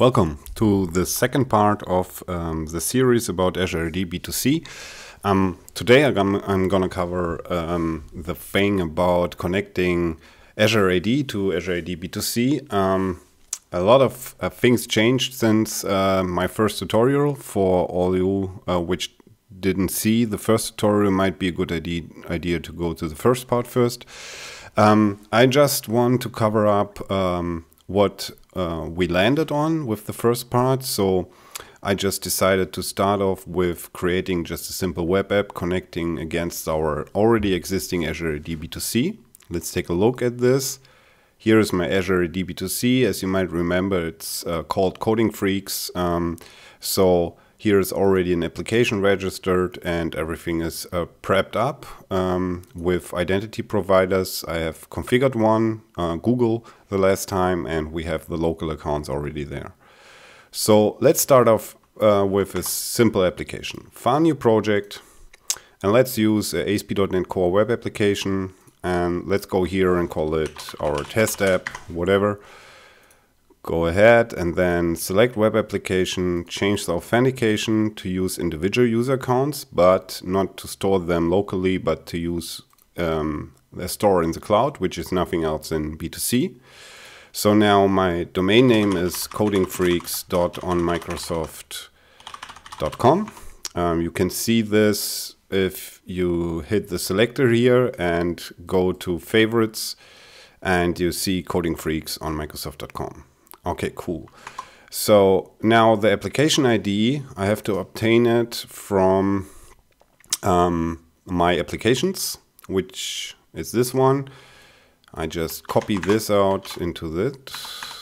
Welcome to the second part of um, the series about Azure AD B2C. Um, today I'm, I'm going to cover um, the thing about connecting Azure AD to Azure AD B2C. Um, a lot of uh, things changed since uh, my first tutorial. For all you uh, which didn't see the first tutorial, might be a good idea, idea to go to the first part first. Um, I just want to cover up um, what uh, we landed on with the first part. So I just decided to start off with creating just a simple web app connecting against our already existing Azure DB 2 c Let's take a look at this. Here is my Azure DB 2 c As you might remember, it's uh, called Coding Freaks. Um, so here is already an application registered and everything is uh, prepped up um, with identity providers. I have configured one, uh, Google, the last time, and we have the local accounts already there. So let's start off uh, with a simple application. Find new project, and let's use ASP.NET Core web application, and let's go here and call it our test app, whatever go ahead and then select web application, change the authentication to use individual user accounts, but not to store them locally, but to use um, a store in the cloud, which is nothing else than B2C. So now my domain name is codingfreaks.onmicrosoft.com. Um, you can see this if you hit the selector here and go to favorites and you see coding freaks on microsoft.com. Okay, cool. So now the application ID, I have to obtain it from um, my applications, which is this one. I just copy this out into that.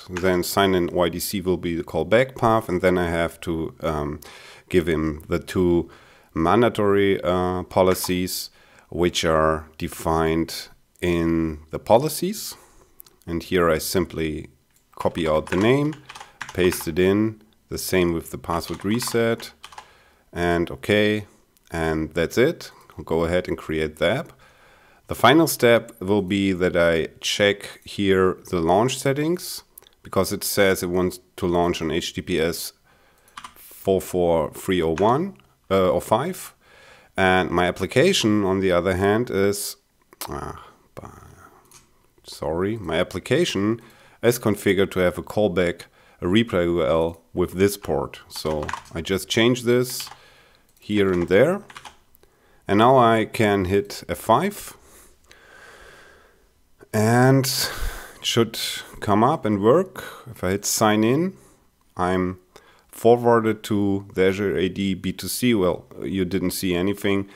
Then sign in YDC will be the callback path, and then I have to um, give him the two mandatory uh, policies, which are defined in the policies. And here I simply copy out the name, paste it in, the same with the password reset, and OK, and that's it. go ahead and create the app. The final step will be that I check here the launch settings because it says it wants to launch on HTTPS 44301 uh, or 5. And my application, on the other hand, is, ah, sorry, my application as configured to have a callback, a replay URL with this port. So I just change this here and there. And now I can hit F5 and it should come up and work. If I hit sign in, I'm forwarded to the Azure AD B2C. Well, you didn't see anything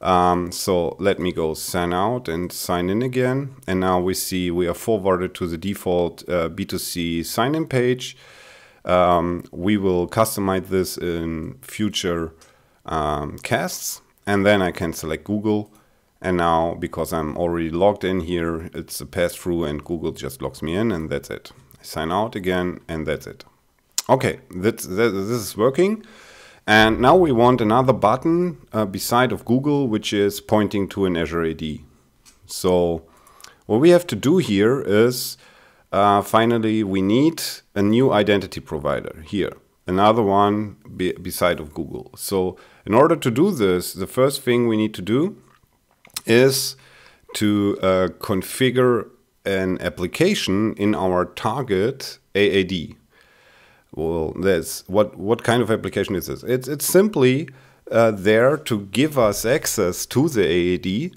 um, so let me go sign out and sign in again. And now we see we are forwarded to the default uh, B2C sign in page. Um, we will customize this in future um, casts. And then I can select Google. And now because I'm already logged in here, it's a pass through and Google just logs me in and that's it. I sign out again and that's it. Okay, that's, that, this is working. And now we want another button uh, beside of Google, which is pointing to an Azure AD. So what we have to do here is uh, finally we need a new identity provider here, another one be beside of Google. So in order to do this, the first thing we need to do is to uh, configure an application in our target AAD well, there's what what kind of application is this? It's it's simply uh, there to give us access to the AAD.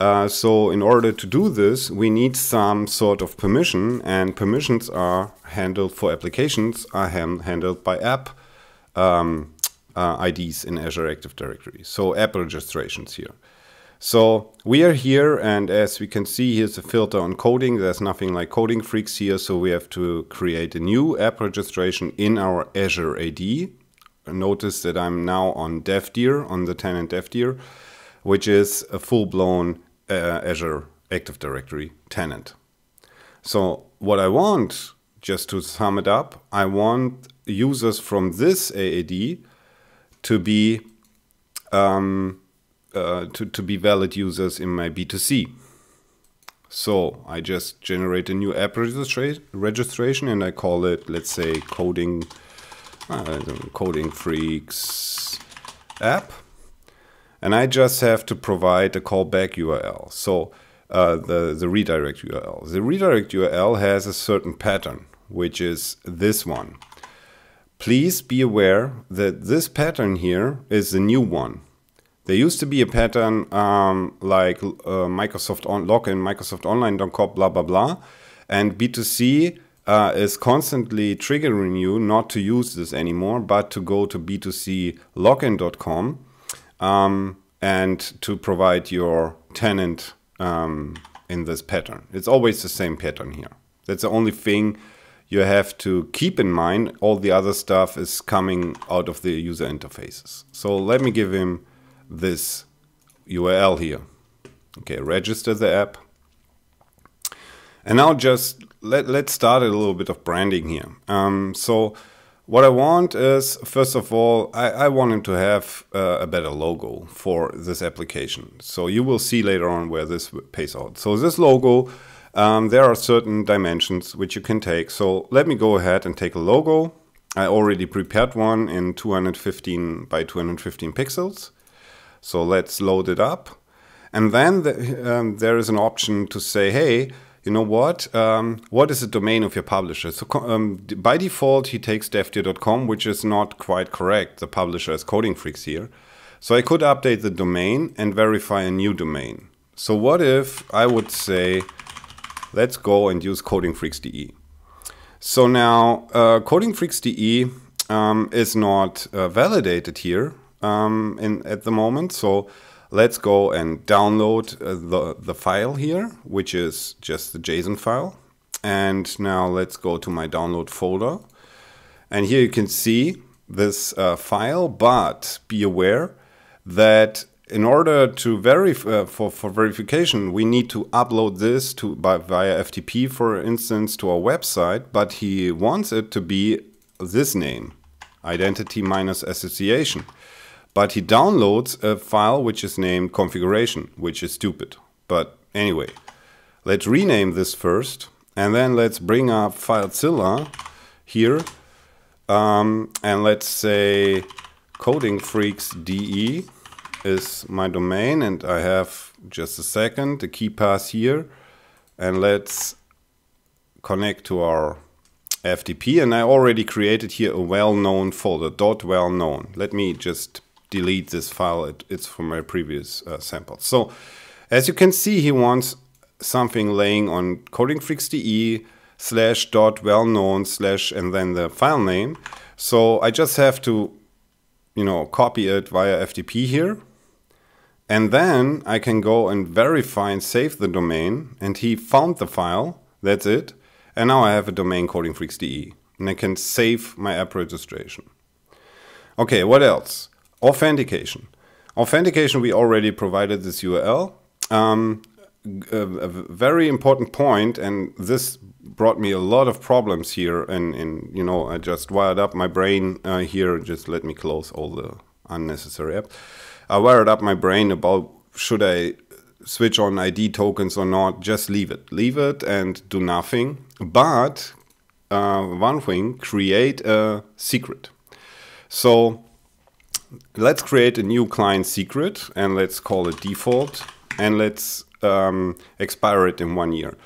Uh, so in order to do this, we need some sort of permission, and permissions are handled for applications are handled by app um, uh, IDs in Azure Active Directory. So app registrations here. So we are here and as we can see here's a filter on coding. There's nothing like coding freaks here so we have to create a new app registration in our Azure AD. Notice that I'm now on DevDeer, on the tenant DevDeer, which is a full-blown uh, Azure Active Directory tenant. So what I want, just to sum it up, I want users from this AAD to be um, uh, to, to be valid users in my B2C. So I just generate a new app registra registration and I call it, let's say, coding, uh, coding freaks app. And I just have to provide a callback URL. So uh, the, the redirect URL. The redirect URL has a certain pattern, which is this one. Please be aware that this pattern here is the new one. There used to be a pattern um, like uh, Microsoft on login, Microsoft Online.com, blah blah blah, and B2C uh, is constantly triggering you not to use this anymore, but to go to B2C login.com um, and to provide your tenant um, in this pattern. It's always the same pattern here. That's the only thing you have to keep in mind. All the other stuff is coming out of the user interfaces. So let me give him this URL here. Okay, register the app. And now just let, let's start a little bit of branding here. Um, so what I want is, first of all, I, I want him to have uh, a better logo for this application. So you will see later on where this pays out. So this logo, um, there are certain dimensions which you can take. So let me go ahead and take a logo. I already prepared one in 215 by 215 pixels. So let's load it up. And then the, um, there is an option to say, hey, you know what? Um, what is the domain of your publisher? So um, by default, he takes devdeer.com, which is not quite correct. The publisher is Coding Freaks here. So I could update the domain and verify a new domain. So what if I would say, let's go and use codingfreaks.de. So now uh, codingfreaks.de um, is not uh, validated here um, in at the moment. So let's go and download uh, the, the file here, which is just the JSON file. And now let's go to my download folder. And here you can see this uh, file, but be aware that in order to verify uh, for, for verification, we need to upload this to by, via FTP, for instance, to our website. But he wants it to be this name, identity minus association. But he downloads a file which is named configuration, which is stupid. But anyway, let's rename this first and then let's bring up FileZilla here um, and let's say codingfreaks.de is my domain and I have just a second the key pass here and let's connect to our FTP and I already created here a well-known folder dot well-known let me just delete this file. It, it's from my previous uh, sample. So as you can see, he wants something laying on codingfreaks.de slash dot well known slash and then the file name. So I just have to, you know, copy it via FTP here. And then I can go and verify and save the domain. And he found the file. That's it. And now I have a domain codingfreaks.de. And I can save my app registration. Okay, what else? authentication. Authentication, we already provided this URL. Um, uh, a, a, very important point, and this brought me a lot of problems here. And, and you know, I just wired up my brain uh, here. Just let me close all the unnecessary apps. I wired up my brain about should I switch on ID tokens or not. Just leave it, leave it, and do nothing. But uh, one thing, create a secret. So let's create a new client secret and let's call it default and let's um, expire it in one year.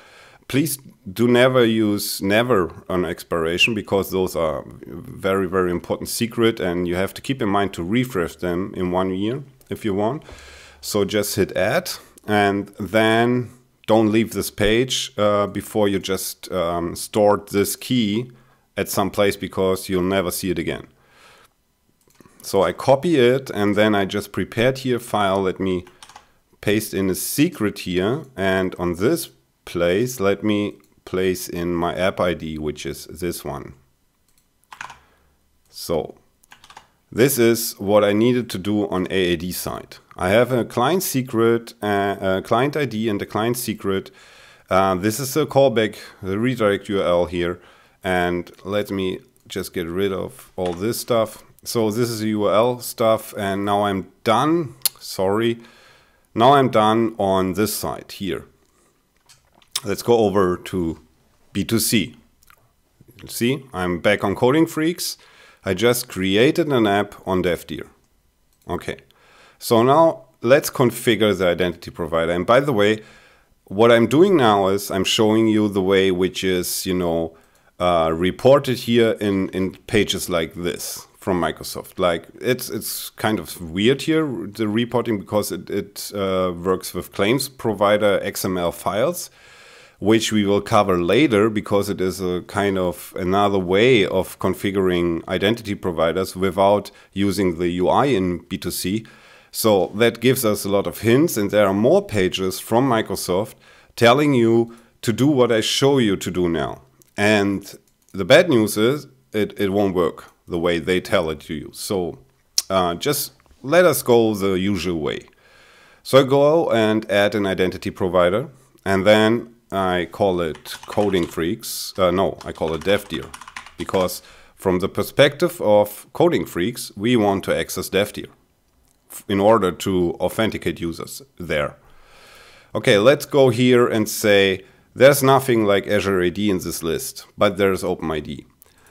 Please do never use never on expiration because those are very, very important secret and you have to keep in mind to refresh them in one year if you want. So just hit add and then don't leave this page uh, before you just um, stored this key at some place because you'll never see it again. So I copy it and then I just prepared here file. Let me paste in a secret here. And on this place, let me place in my app ID, which is this one. So this is what I needed to do on AAD side. I have a client secret, uh, a client ID and a client secret. Uh, this is a callback, the redirect URL here. And let me just get rid of all this stuff. So this is the URL stuff and now I'm done. Sorry. Now I'm done on this side here. Let's go over to B2C. You see, I'm back on Coding Freaks. I just created an app on DevDeer. Okay, so now let's configure the identity provider. And by the way, what I'm doing now is I'm showing you the way which is, you know, uh, reported here in, in pages like this from Microsoft. Like it's it's kind of weird here the reporting because it it uh, works with claims provider XML files, which we will cover later because it is a kind of another way of configuring identity providers without using the UI in B2C. So that gives us a lot of hints, and there are more pages from Microsoft telling you to do what I show you to do now. And the bad news is it, it won't work the way they tell it to you. So uh, just let us go the usual way. So I go and add an identity provider, and then I call it Coding Freaks. Uh, no, I call it DevDeer, because from the perspective of Coding Freaks, we want to access DevDeer in order to authenticate users there. Okay, let's go here and say there's nothing like Azure AD in this list, but there's OpenID.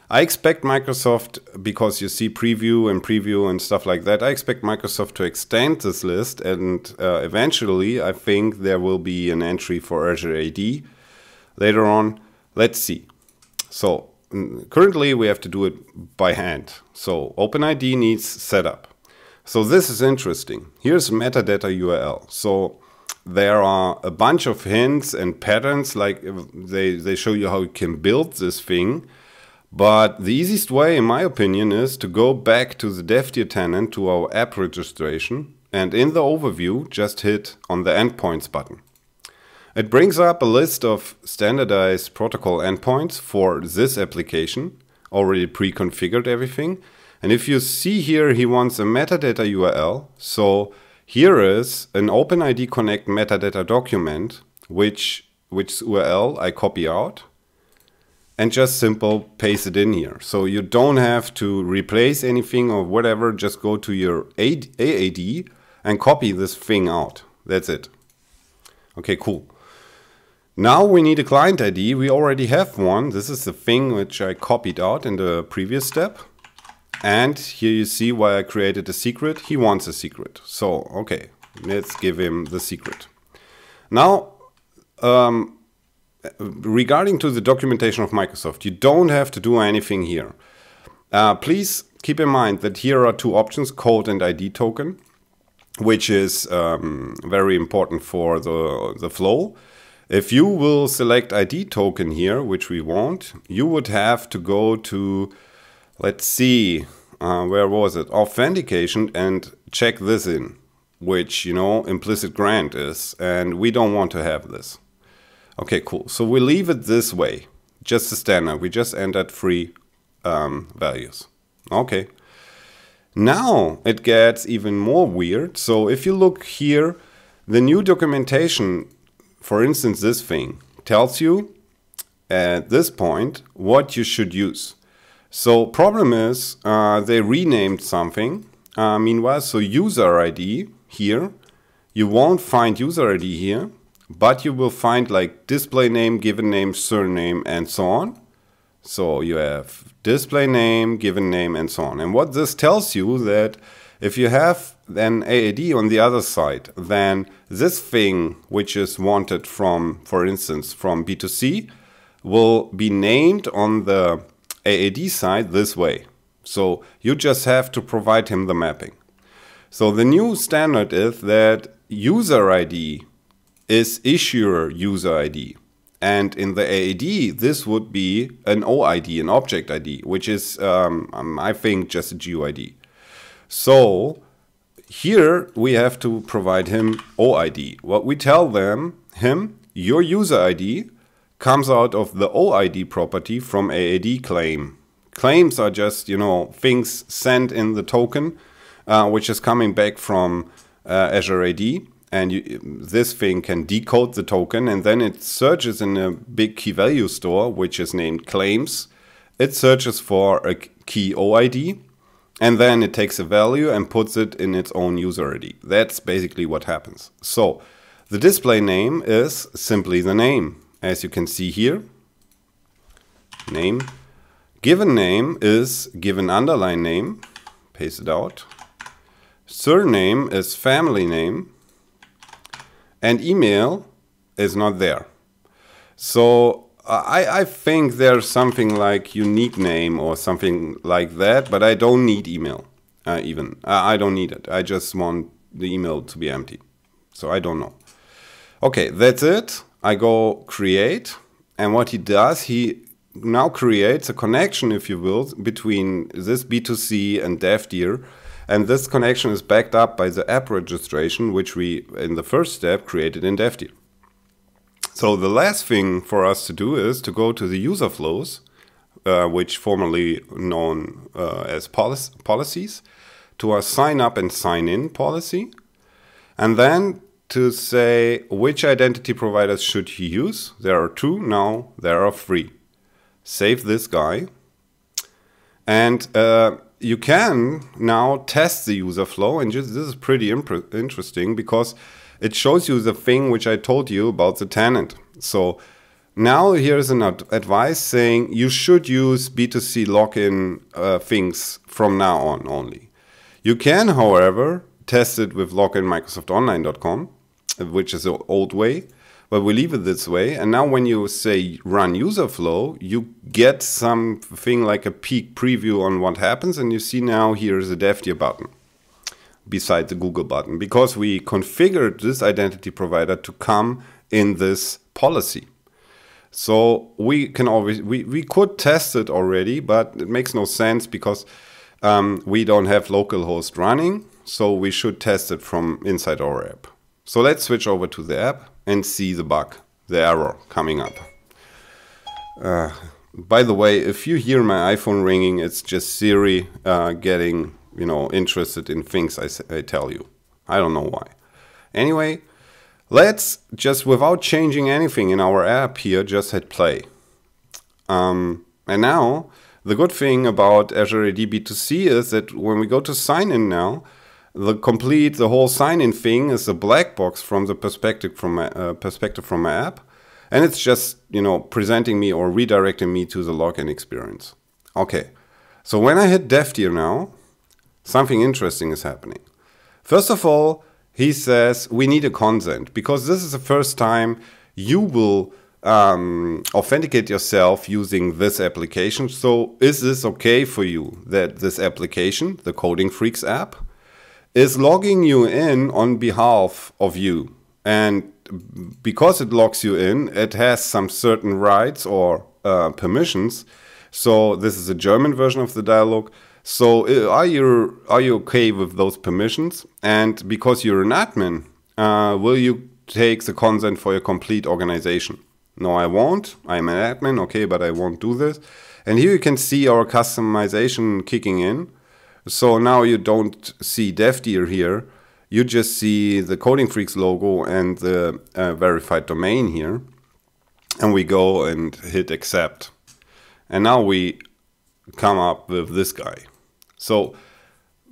I expect Microsoft, because you see preview and preview and stuff like that, I expect Microsoft to extend this list. And uh, eventually, I think there will be an entry for Azure AD later on. Let's see. So, currently, we have to do it by hand. So, OpenID needs setup. So, this is interesting. Here's metadata URL. So, there are a bunch of hints and patterns, like they, they show you how you can build this thing. But the easiest way, in my opinion, is to go back to the DevDir tenant to our app registration and in the overview, just hit on the endpoints button. It brings up a list of standardized protocol endpoints for this application, already pre-configured everything. And if you see here, he wants a metadata URL. So here is an OpenID Connect metadata document, which, which URL I copy out and just simple paste it in here. So you don't have to replace anything or whatever, just go to your AAD and copy this thing out. That's it. Okay, cool. Now we need a client ID. We already have one. This is the thing which I copied out in the previous step. And here you see why I created a secret. He wants a secret. So, okay, let's give him the secret. Now, um, regarding to the documentation of Microsoft, you don't have to do anything here. Uh, please keep in mind that here are two options, code and ID token, which is um, very important for the, the flow. If you will select ID token here, which we want, you would have to go to, let's see, uh, where was it? Authentication and check this in, which, you know, implicit grant is, and we don't want to have this. Okay, cool. So we leave it this way, just the standard. We just entered three um, values. Okay. Now it gets even more weird. So if you look here, the new documentation, for instance, this thing tells you at this point what you should use. So problem is uh, they renamed something. Uh, meanwhile, so user ID here, you won't find user ID here but you will find like display name, given name, surname, and so on. So you have display name, given name, and so on. And what this tells you that if you have an AAD on the other side, then this thing which is wanted from, for instance, from B2C will be named on the AAD side this way. So you just have to provide him the mapping. So the new standard is that user ID is issuer user ID. And in the AAD, this would be an OID, an object ID, which is, um, um, I think, just a GUID. So here we have to provide him OID. What we tell them, him, your user ID comes out of the OID property from AAD claim. Claims are just, you know, things sent in the token, uh, which is coming back from uh, Azure AD and you, this thing can decode the token and then it searches in a big key value store which is named claims it searches for a key oid and then it takes a value and puts it in its own user id that's basically what happens so the display name is simply the name as you can see here name given name is given underline name paste it out surname is family name and email is not there. So I, I think there's something like unique name or something like that, but I don't need email uh, even. I, I don't need it. I just want the email to be empty. So I don't know. Okay, that's it. I go create. And what he does, he now creates a connection, if you will, between this B2C and DevDeer and this connection is backed up by the app registration, which we, in the first step, created in DevDeal. So the last thing for us to do is to go to the user flows, uh, which formerly known uh, as polic policies, to our sign up and sign in policy, and then to say which identity providers should you use. There are two now, there are three. Save this guy. And uh, you can now test the user flow, and just, this is pretty interesting because it shows you the thing which I told you about the tenant. So now here's an ad advice saying you should use B2C login uh, things from now on only. You can, however, test it with loginmicrosoftonline.com, which is the old way but we leave it this way. And now when you say run user flow, you get something like a peek preview on what happens. And you see now here is a Deftia button beside the Google button because we configured this identity provider to come in this policy. So we can always, we, we could test it already, but it makes no sense because um, we don't have localhost running. So we should test it from inside our app. So let's switch over to the app and see the bug, the error coming up. Uh, by the way, if you hear my iPhone ringing, it's just Siri uh, getting you know interested in things I, I tell you. I don't know why. Anyway, let's just without changing anything in our app here, just hit play. Um, and now the good thing about Azure AD B2C is that when we go to sign in now, the complete the whole sign-in thing is a black box from the perspective from my, uh, perspective from my app, and it's just you know presenting me or redirecting me to the login experience. Okay, so when I hit DevDeer now, something interesting is happening. First of all, he says we need a consent because this is the first time you will um, authenticate yourself using this application. So is this okay for you that this application, the Coding Freaks app? is logging you in on behalf of you. And because it logs you in, it has some certain rights or uh, permissions. So this is a German version of the dialogue. So uh, are you are you okay with those permissions? And because you're an admin, uh, will you take the consent for your complete organization? No, I won't. I'm an admin, okay, but I won't do this. And here you can see our customization kicking in. So now you don't see Dev Deer here. You just see the Coding Freaks logo and the uh, verified domain here. And we go and hit accept. And now we come up with this guy. So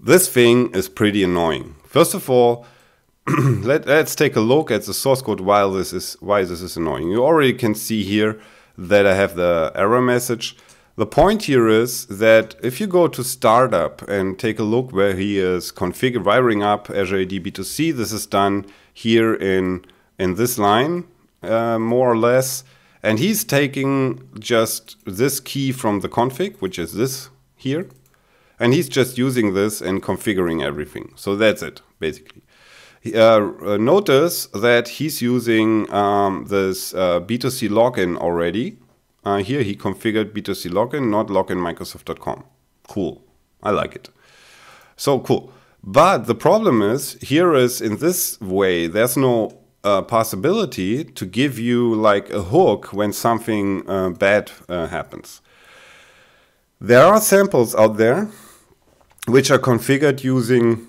this thing is pretty annoying. First of all, let, us take a look at the source code while this is why this is annoying. You already can see here that I have the error message the point here is that if you go to startup and take a look where he is configuring wiring up Azure AD B2C, this is done here in in this line uh, more or less, and he's taking just this key from the config, which is this here, and he's just using this and configuring everything. So that's it basically. Uh, uh, notice that he's using um, this uh, B2C login already uh, here he configured B2C login, not login Microsoft.com. Cool. I like it. So cool. But the problem is here is in this way, there's no uh, possibility to give you like a hook when something uh, bad uh, happens. There are samples out there which are configured using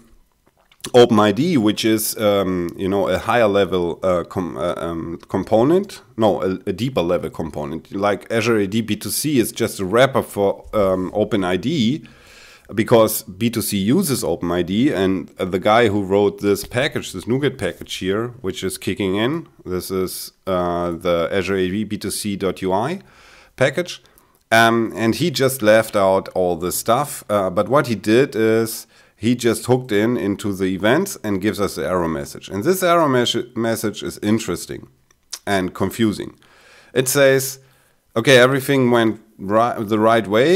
OpenID, which is um, you know a higher level uh, com uh, um, component, no, a, a, deeper level component. Like Azure AD B2C is just a wrapper for um, OpenID, because B2C uses OpenID, and the guy who wrote this package, this NuGet package here, which is kicking in. This is uh, the Azure AD B2C.UI package, um, and he just left out all this stuff. Uh, but what he did is he just hooked in into the events and gives us the error message. And this error mes message is interesting and confusing. It says, okay, everything went right, the right way.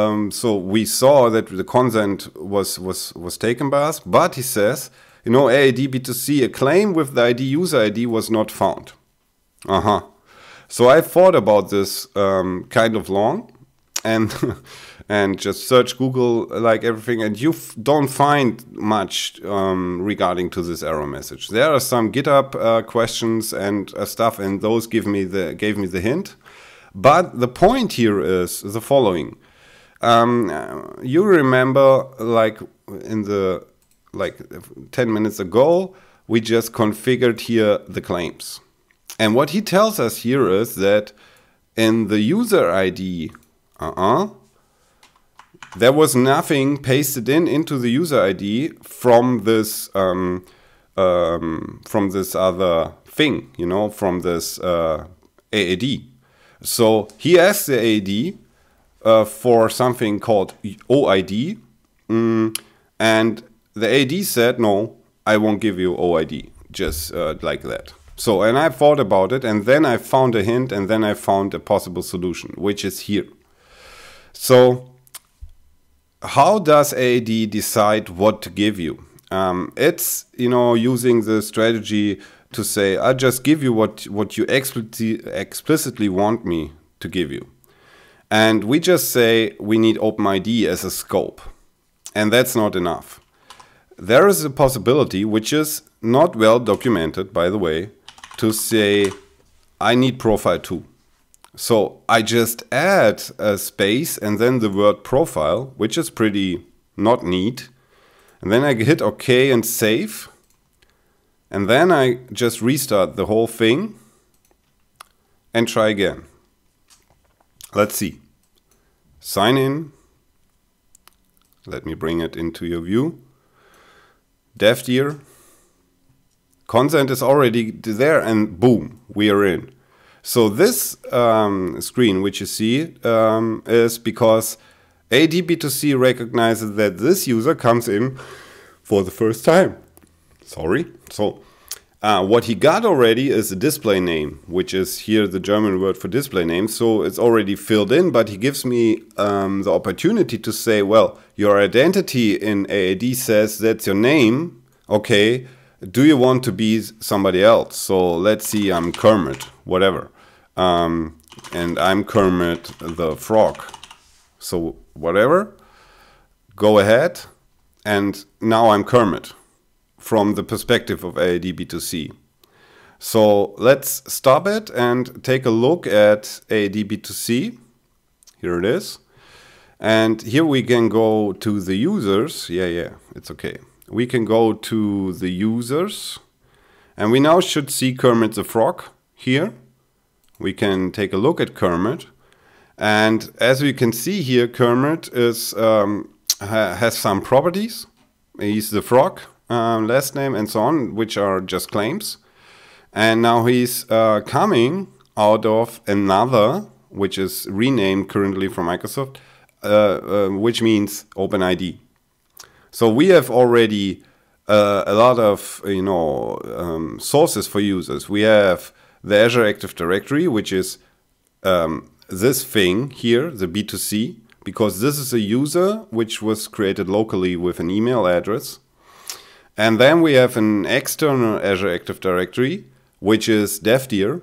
um, so we saw that the consent was, was, was taken by us, but he says, you know, AID B2C, a claim with the ID user ID was not found. Uh huh. So I thought about this um, kind of long and and just search Google like everything, and you don't find much um, regarding to this error message. There are some GitHub uh, questions and uh, stuff, and those give me the gave me the hint. But the point here is the following: um, you remember, like in the like ten minutes ago, we just configured here the claims, and what he tells us here is that in the user ID, uh uh there was nothing pasted in into the user ID from this um, um, from this other thing, you know, from this uh, AAD. So he asked the AAD uh, for something called OID, mm, and the AAD said, "No, I won't give you OID," just uh, like that. So, and I thought about it, and then I found a hint, and then I found a possible solution, which is here. So how does AAD decide what to give you? Um, it's you know using the strategy to say I just give you what what you explicitly explicitly want me to give you, and we just say we need OpenID as a scope, and that's not enough. There is a possibility which is not well documented, by the way, to say I need profile two. So I just add a space and then the word profile, which is pretty not neat. And then I hit OK and save. And then I just restart the whole thing and try again. Let's see. Sign in. Let me bring it into your view. Deft here. Consent is already there and boom, we are in. So this um, screen, which you see, um, is because ADB2C recognizes that this user comes in for the first time. Sorry. So uh, what he got already is a display name, which is here the German word for display name. So it's already filled in, but he gives me um, the opportunity to say, well, your identity in AAD says that's your name. Okay. Do you want to be somebody else? So let's see, I'm Kermit, whatever. Um, and I'm Kermit the Frog. So whatever, go ahead. And now I'm Kermit from the perspective of AADB2C. So let's stop it and take a look at AADB2C. Here it is. And here we can go to the users. Yeah, yeah, it's okay. We can go to the users. And we now should see Kermit the Frog here we can take a look at Kermit. And as we can see here, Kermit is um, ha has some properties. He's the frog, um, last name, and so on, which are just claims. And now he's uh, coming out of another, which is renamed currently from Microsoft, uh, uh, which means OpenID. So we have already uh, a lot of you know um, sources for users. We have the Azure Active Directory, which is um, this thing here, the B2C, because this is a user which was created locally with an email address. And then we have an external Azure Active Directory, which is DevDir.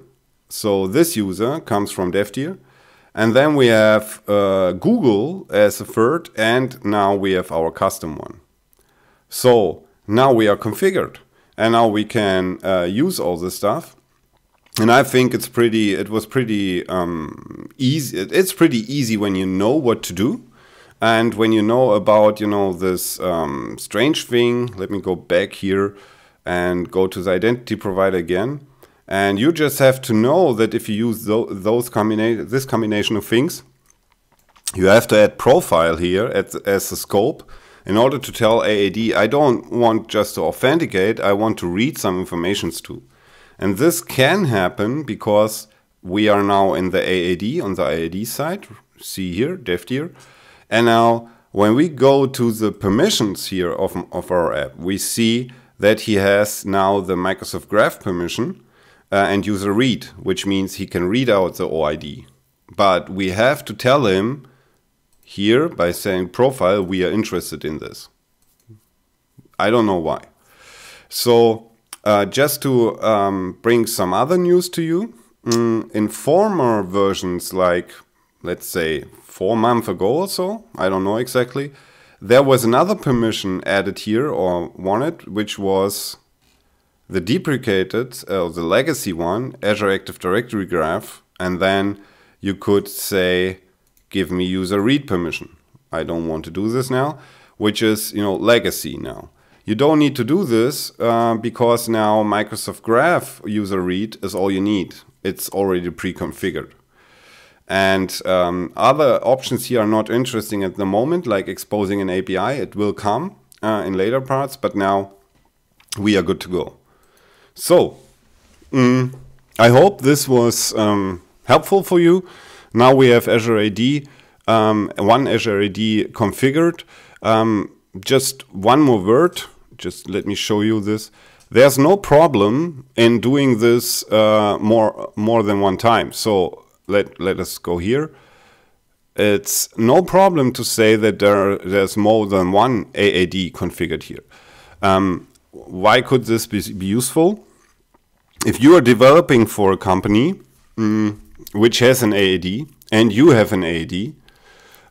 So this user comes from DevDir. And then we have uh, Google as a third, and now we have our custom one. So now we are configured, and now we can uh, use all this stuff and I think it's pretty. It was pretty um, easy. It's pretty easy when you know what to do, and when you know about you know this um, strange thing. Let me go back here and go to the identity provider again. And you just have to know that if you use those this combination of things, you have to add profile here at, as a scope in order to tell AAD, I don't want just to authenticate, I want to read some informations too. And this can happen because we are now in the AAD on the AAD side. See here, deft here. And now when we go to the permissions here of, of our app, we see that he has now the Microsoft Graph permission uh, and user read, which means he can read out the OID. But we have to tell him here by saying profile, we are interested in this. I don't know why. So uh, just to um, bring some other news to you, mm, in former versions, like let's say four months ago or so, I don't know exactly, there was another permission added here or wanted, which was the deprecated, uh, the legacy one, Azure Active Directory graph, and then you could say, give me user read permission. I don't want to do this now, which is, you know, legacy now. You don't need to do this uh, because now Microsoft Graph user read is all you need. It's already pre-configured. And um, other options here are not interesting at the moment, like exposing an API. It will come uh, in later parts, but now we are good to go. So, mm, I hope this was um, helpful for you. Now we have Azure AD, um, one Azure AD configured. Um, just one more word. Just let me show you this. There's no problem in doing this uh, more more than one time. So let let us go here. It's no problem to say that there there's more than one AAD configured here. Um, why could this be, be, useful? If you are developing for a company mm, which has an AAD and you have an AAD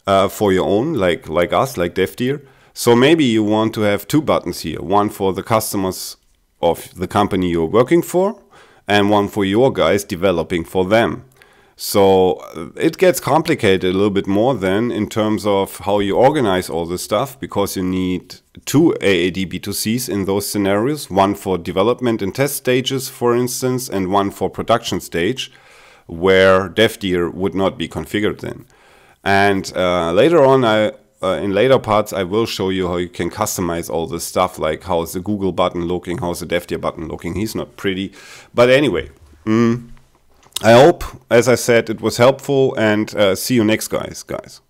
uh, for your own, like like us, like DevDeer, so maybe you want to have two buttons here, one for the customers of the company you're working for and one for your guys developing for them. So uh, it gets complicated a little bit more then in terms of how you organize all this stuff because you need two AAD B2Cs in those scenarios, one for development and test stages, for instance, and one for production stage where DevDeer would not be configured then. And uh, later on, I uh, in later parts, I will show you how you can customize all this stuff, like how's the Google button looking, how's the Deftier button looking. He's not pretty. But anyway, mm, I hope, as I said, it was helpful, and uh, see you next, guys. guys.